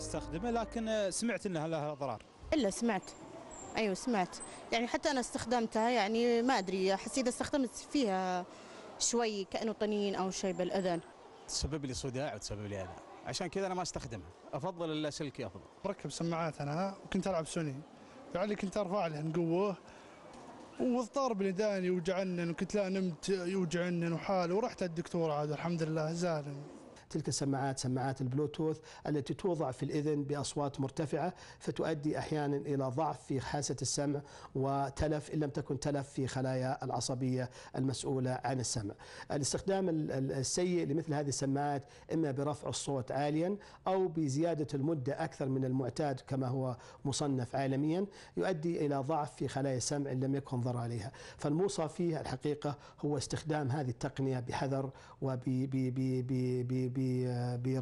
استخدمه لكن آه، سمعت انها لها اضرار الا سمعت ايوه سمعت يعني حتى انا استخدمتها يعني ما ادري حسيت استخدمت فيها شوي كانه طنين او شيء بالاذن تسبب لي صداع وتسبب لي اذى عشان كذا انا ما استخدمها افضل اللاسلكي افضل مركب سماعات انا وكنت العب سوني لعلي كنت ارفع له قوه واضطر بلداني وجعنن وكنت لا نمت يوجعنن وحاله ورحت الدكتور عاد الحمد لله زال تلك السماعات سماعات البلوتوث التي توضع في الإذن بأصوات مرتفعة فتؤدي أحيانا إلى ضعف في حاسة السمع وتلف إن لم تكن تلف في خلايا العصبية المسؤولة عن السمع الاستخدام السيء لمثل هذه السماعات إما برفع الصوت عاليا أو بزيادة المدة أكثر من المعتاد كما هو مصنف عالميا يؤدي إلى ضعف في خلايا السمع إن لم يكن ضرر عليها فالموصى فيه الحقيقة هو استخدام هذه التقنية بحذر وب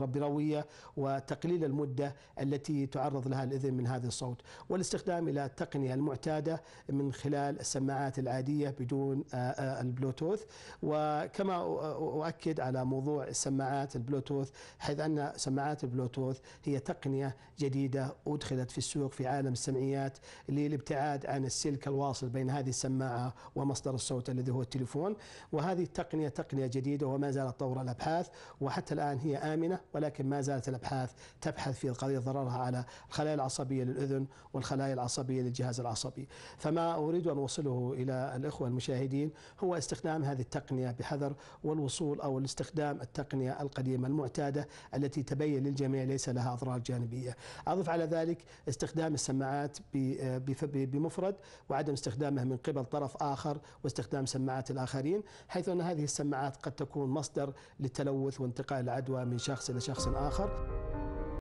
برويه وتقليل المده التي تعرض لها الاذن من هذا الصوت والاستخدام الى التقنيه المعتاده من خلال السماعات العاديه بدون البلوتوث وكما اؤكد على موضوع السماعات البلوتوث حيث ان سماعات البلوتوث هي تقنيه جديده ادخلت في السوق في عالم السمعيات للابتعاد عن السلك الواصل بين هذه السماعه ومصدر الصوت الذي هو التليفون وهذه التقنيه تقنيه جديده وما زالت طور الابحاث وحتى الان الآن هي آمنة ولكن ما زالت الأبحاث تبحث في قضية ضررها على الخلايا العصبية للأذن والخلايا العصبية للجهاز العصبي فما أريد أن أوصله إلى الإخوة المشاهدين هو استخدام هذه التقنية بحذر والوصول أو الاستخدام التقنية القديمة المعتادة التي تبين للجميع ليس لها أضرار جانبية أضف على ذلك استخدام السماعات بمفرد وعدم استخدامها من قبل طرف آخر واستخدام سماعات الآخرين حيث أن هذه السماعات قد تكون مصدر للتلوث وانتقال العدوى من شخص إلى شخص آخر